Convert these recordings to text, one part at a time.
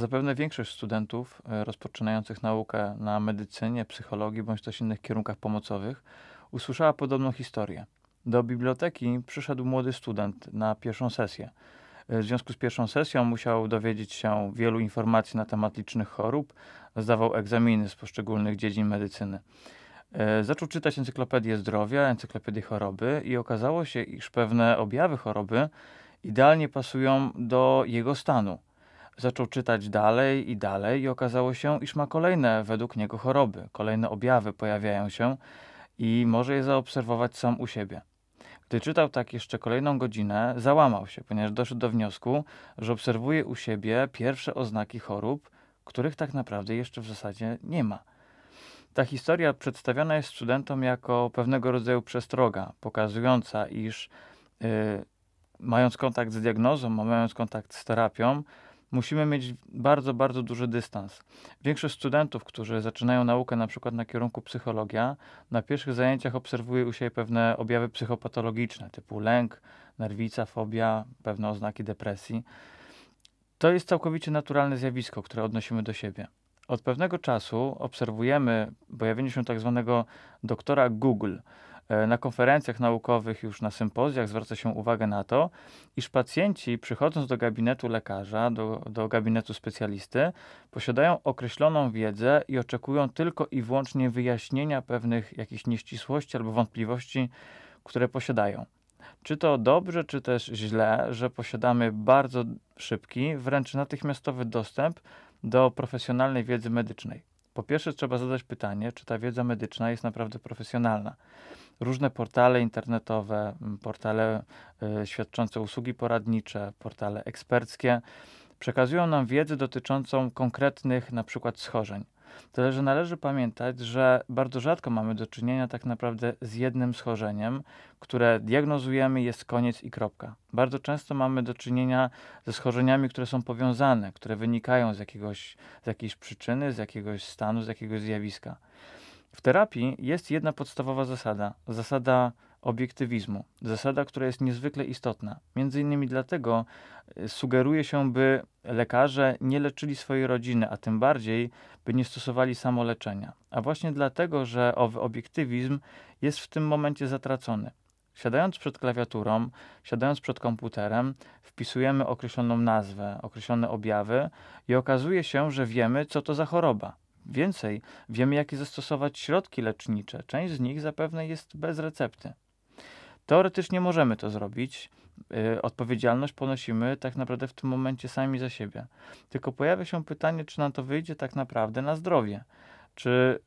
Zapewne większość studentów e, rozpoczynających naukę na medycynie, psychologii bądź też innych kierunkach pomocowych usłyszała podobną historię. Do biblioteki przyszedł młody student na pierwszą sesję. E, w związku z pierwszą sesją musiał dowiedzieć się wielu informacji na temat licznych chorób, zdawał egzaminy z poszczególnych dziedzin medycyny. E, zaczął czytać encyklopedię zdrowia, encyklopedię choroby i okazało się, iż pewne objawy choroby idealnie pasują do jego stanu – Zaczął czytać dalej i dalej i okazało się, iż ma kolejne według niego choroby. Kolejne objawy pojawiają się i może je zaobserwować sam u siebie. Gdy czytał tak jeszcze kolejną godzinę, załamał się, ponieważ doszedł do wniosku, że obserwuje u siebie pierwsze oznaki chorób, których tak naprawdę jeszcze w zasadzie nie ma. Ta historia przedstawiana jest studentom jako pewnego rodzaju przestroga, pokazująca, iż yy, mając kontakt z diagnozą, mając kontakt z terapią, musimy mieć bardzo, bardzo duży dystans. Większość studentów, którzy zaczynają naukę na przykład na kierunku psychologia, na pierwszych zajęciach obserwuje u siebie pewne objawy psychopatologiczne, typu lęk, nerwica, fobia, pewne oznaki depresji. To jest całkowicie naturalne zjawisko, które odnosimy do siebie. Od pewnego czasu obserwujemy pojawienie się tak zwanego doktora Google – E, na konferencjach naukowych, już na sympozjach zwraca się uwagę na to, iż pacjenci przychodząc do gabinetu lekarza, do, do gabinetu specjalisty, posiadają określoną wiedzę i oczekują tylko i wyłącznie wyjaśnienia pewnych jakichś nieścisłości albo wątpliwości, które posiadają. Czy to dobrze, czy też źle, że posiadamy bardzo szybki, wręcz natychmiastowy dostęp do profesjonalnej wiedzy medycznej? Po pierwsze, trzeba zadać pytanie, czy ta wiedza medyczna jest naprawdę profesjonalna różne portale internetowe, portale y, świadczące usługi poradnicze, portale eksperckie przekazują nam wiedzę dotyczącą konkretnych na przykład schorzeń. Tyle, że należy pamiętać, że bardzo rzadko mamy do czynienia tak naprawdę z jednym schorzeniem, które diagnozujemy, jest koniec i kropka. Bardzo często mamy do czynienia ze schorzeniami, które są powiązane, które wynikają z, jakiegoś, z jakiejś przyczyny, z jakiegoś stanu, z jakiegoś zjawiska. W terapii jest jedna podstawowa zasada zasada obiektywizmu zasada, która jest niezwykle istotna. Między innymi dlatego y, sugeruje się, by lekarze nie leczyli swojej rodziny, a tym bardziej, by nie stosowali samoleczenia. A właśnie dlatego, że owy obiektywizm jest w tym momencie zatracony. Siadając przed klawiaturą, siadając przed komputerem, wpisujemy określoną nazwę, określone objawy i okazuje się, że wiemy, co to za choroba. Więcej, wiemy jakie zastosować środki lecznicze. Część z nich zapewne jest bez recepty. Teoretycznie możemy to zrobić. Y, odpowiedzialność ponosimy tak naprawdę w tym momencie sami za siebie. Tylko pojawia się pytanie, czy nam to wyjdzie tak naprawdę na zdrowie. Czy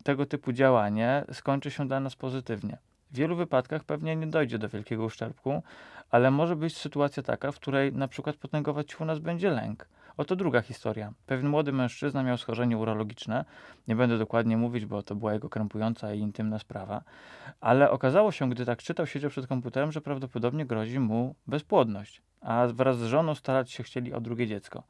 y, tego typu działanie skończy się dla nas pozytywnie. W wielu wypadkach pewnie nie dojdzie do wielkiego uszczerbku, ale może być sytuacja taka, w której na przykład potęgować u nas będzie lęk Oto druga historia. Pewien młody mężczyzna miał schorzenie urologiczne. Nie będę dokładnie mówić, bo to była jego krępująca i intymna sprawa. Ale okazało się, gdy tak czytał, siedział przed komputerem, że prawdopodobnie grozi mu bezpłodność. A wraz z żoną starać się chcieli o drugie dziecko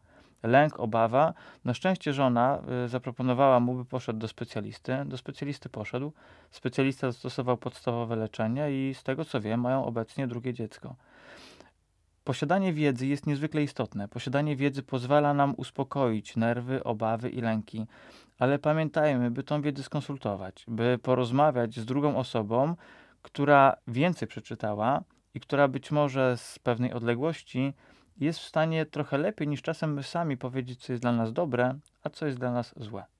lęk, obawa. Na szczęście żona y, zaproponowała mu, by poszedł do specjalisty. Do specjalisty poszedł. Specjalista zastosował podstawowe leczenie i z tego co wiem, mają obecnie drugie dziecko. Posiadanie wiedzy jest niezwykle istotne. Posiadanie wiedzy pozwala nam uspokoić nerwy, obawy i lęki, ale pamiętajmy, by tą wiedzę skonsultować, by porozmawiać z drugą osobą, która więcej przeczytała i która być może z pewnej odległości jest w stanie trochę lepiej niż czasem my sami powiedzieć, co jest dla nas dobre, a co jest dla nas złe.